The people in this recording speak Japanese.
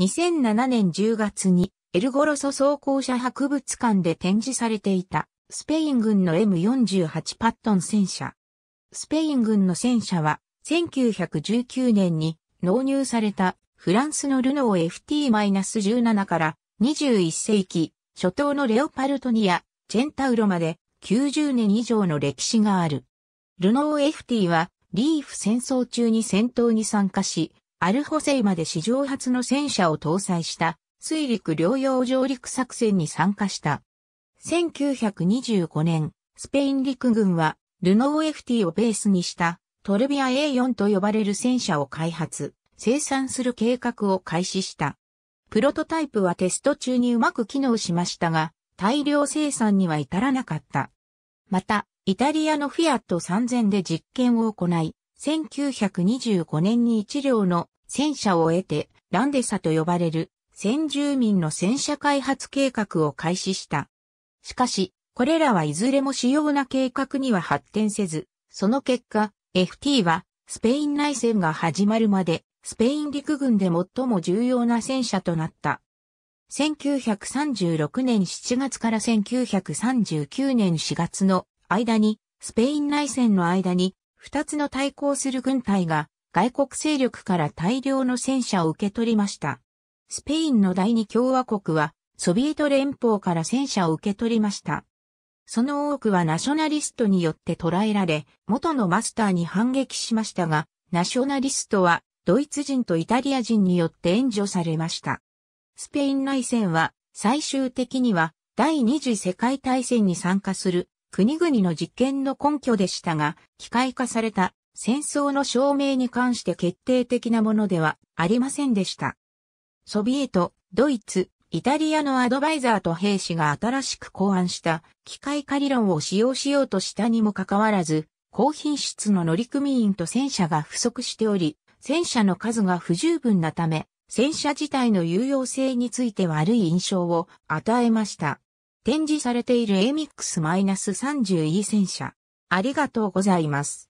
2007年10月にエルゴロソ装甲車博物館で展示されていたスペイン軍の M48 パットン戦車。スペイン軍の戦車は1919年に納入されたフランスのルノー FT-17 から21世紀初頭のレオパルトニア、チェンタウロまで90年以上の歴史がある。ルノー FT はリーフ戦争中に戦闘に参加し、アルホセイまで史上初の戦車を搭載した水陸両用上陸作戦に参加した。1925年、スペイン陸軍はルノー FT をベースにしたトルビア A4 と呼ばれる戦車を開発、生産する計画を開始した。プロトタイプはテスト中にうまく機能しましたが、大量生産には至らなかった。また、イタリアのフィアット3000で実験を行い、1925年に一両の戦車を得て、ランデサと呼ばれる先住民の戦車開発計画を開始した。しかし、これらはいずれも主要な計画には発展せず、その結果、FT はスペイン内戦が始まるまで、スペイン陸軍で最も重要な戦車となった。1936年7月から1939年4月の間に、スペイン内戦の間に二つの対抗する軍隊が外国勢力から大量の戦車を受け取りました。スペインの第二共和国はソビエト連邦から戦車を受け取りました。その多くはナショナリストによって捕らえられ、元のマスターに反撃しましたが、ナショナリストはドイツ人とイタリア人によって援助されました。スペイン内戦は最終的には第二次世界大戦に参加する国々の実験の根拠でしたが、機械化された戦争の証明に関して決定的なものではありませんでした。ソビエト、ドイツ、イタリアのアドバイザーと兵士が新しく考案した機械化理論を使用しようとしたにもかかわらず、高品質の乗組員と戦車が不足しており、戦車の数が不十分なため、戦車自体の有用性について悪い印象を与えました。展示されている AMIX-30E 戦車。ありがとうございます。